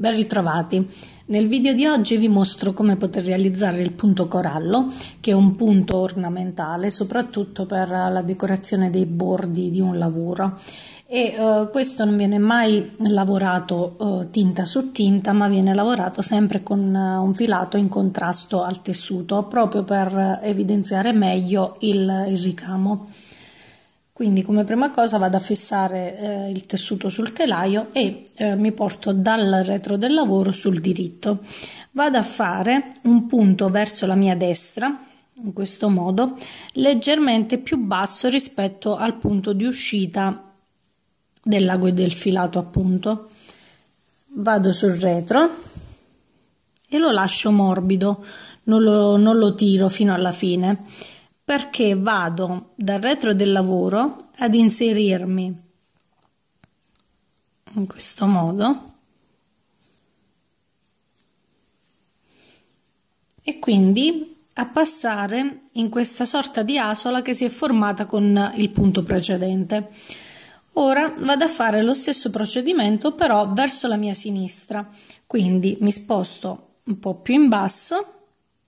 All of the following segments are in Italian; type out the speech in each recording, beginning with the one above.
Ben ritrovati! Nel video di oggi vi mostro come poter realizzare il punto corallo, che è un punto ornamentale soprattutto per la decorazione dei bordi di un lavoro. E, eh, questo non viene mai lavorato eh, tinta su tinta, ma viene lavorato sempre con eh, un filato in contrasto al tessuto, proprio per evidenziare meglio il, il ricamo. Quindi come prima cosa vado a fissare eh, il tessuto sul telaio e eh, mi porto dal retro del lavoro sul diritto. Vado a fare un punto verso la mia destra in questo modo leggermente più basso rispetto al punto di uscita del lago e del filato appunto vado sul retro e lo lascio morbido non lo, non lo tiro fino alla fine perché vado dal retro del lavoro ad inserirmi in questo modo e quindi a passare in questa sorta di asola che si è formata con il punto precedente. Ora vado a fare lo stesso procedimento però verso la mia sinistra, quindi mi sposto un po' più in basso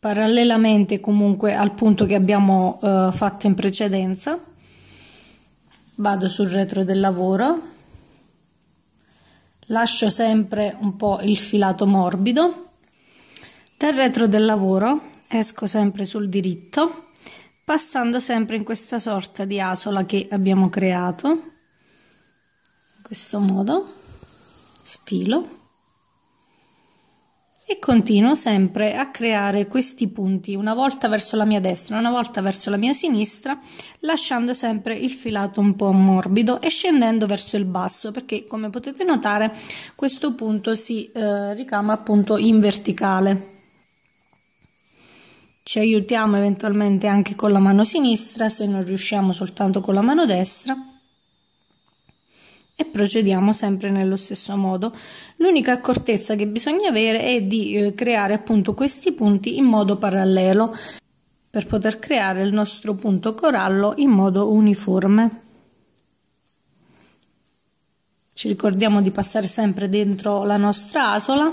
parallelamente comunque al punto che abbiamo eh, fatto in precedenza vado sul retro del lavoro lascio sempre un po' il filato morbido dal retro del lavoro esco sempre sul diritto passando sempre in questa sorta di asola che abbiamo creato in questo modo spilo e continuo sempre a creare questi punti, una volta verso la mia destra, una volta verso la mia sinistra, lasciando sempre il filato un po' morbido e scendendo verso il basso, perché come potete notare questo punto si eh, ricama appunto in verticale. Ci aiutiamo eventualmente anche con la mano sinistra se non riusciamo soltanto con la mano destra e procediamo sempre nello stesso modo. L'unica accortezza che bisogna avere è di eh, creare appunto questi punti in modo parallelo per poter creare il nostro punto corallo in modo uniforme. Ci ricordiamo di passare sempre dentro la nostra asola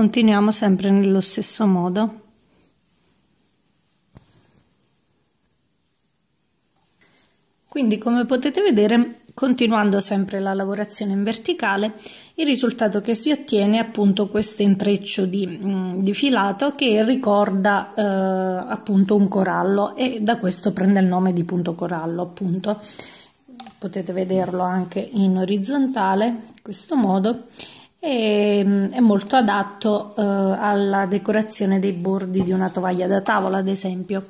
continuiamo sempre nello stesso modo quindi come potete vedere continuando sempre la lavorazione in verticale il risultato che si ottiene è appunto questo intreccio di, mm, di filato che ricorda eh, appunto un corallo e da questo prende il nome di punto corallo appunto potete vederlo anche in orizzontale in questo modo e mm, è molto adatto eh, alla decorazione dei bordi di una tovaglia da tavola, ad esempio.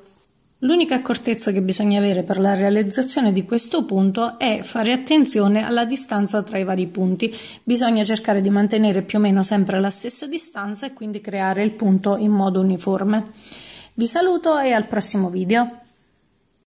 L'unica accortezza che bisogna avere per la realizzazione di questo punto è fare attenzione alla distanza tra i vari punti. Bisogna cercare di mantenere più o meno sempre la stessa distanza e quindi creare il punto in modo uniforme. Vi saluto e al prossimo video.